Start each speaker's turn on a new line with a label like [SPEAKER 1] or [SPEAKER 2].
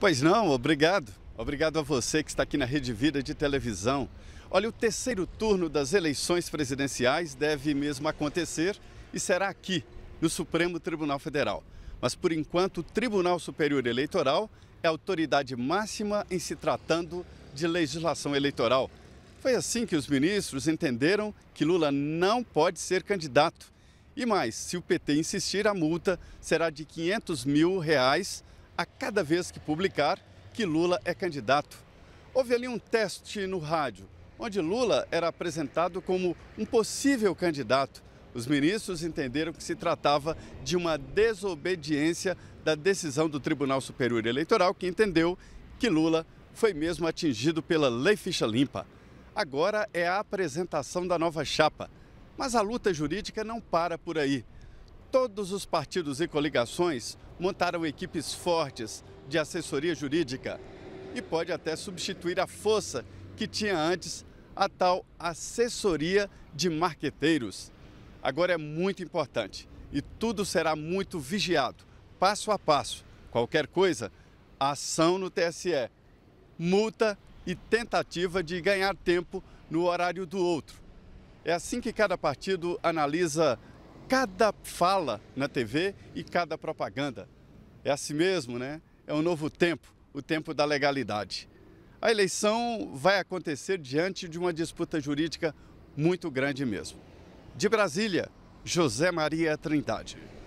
[SPEAKER 1] Pois não, obrigado. Obrigado a você que está aqui na Rede Vida de televisão. Olha, o terceiro turno das eleições presidenciais deve mesmo acontecer e será aqui, no Supremo Tribunal Federal. Mas por enquanto, o Tribunal Superior Eleitoral é a autoridade máxima em se tratando de legislação eleitoral. Foi assim que os ministros entenderam que Lula não pode ser candidato. E mais, se o PT insistir, a multa será de 500 mil reais a cada vez que publicar que Lula é candidato. Houve ali um teste no rádio, onde Lula era apresentado como um possível candidato. Os ministros entenderam que se tratava de uma desobediência da decisão do Tribunal Superior Eleitoral, que entendeu que Lula foi mesmo atingido pela Lei Ficha Limpa. Agora é a apresentação da nova chapa. Mas a luta jurídica não para por aí. Todos os partidos e coligações montaram equipes fortes de assessoria jurídica e pode até substituir a força que tinha antes a tal assessoria de marqueteiros. Agora é muito importante e tudo será muito vigiado, passo a passo. Qualquer coisa, ação no TSE, multa e tentativa de ganhar tempo no horário do outro. É assim que cada partido analisa cada fala na TV e cada propaganda. É assim mesmo, né? É um novo tempo, o tempo da legalidade. A eleição vai acontecer diante de uma disputa jurídica muito grande mesmo. De Brasília, José Maria Trindade.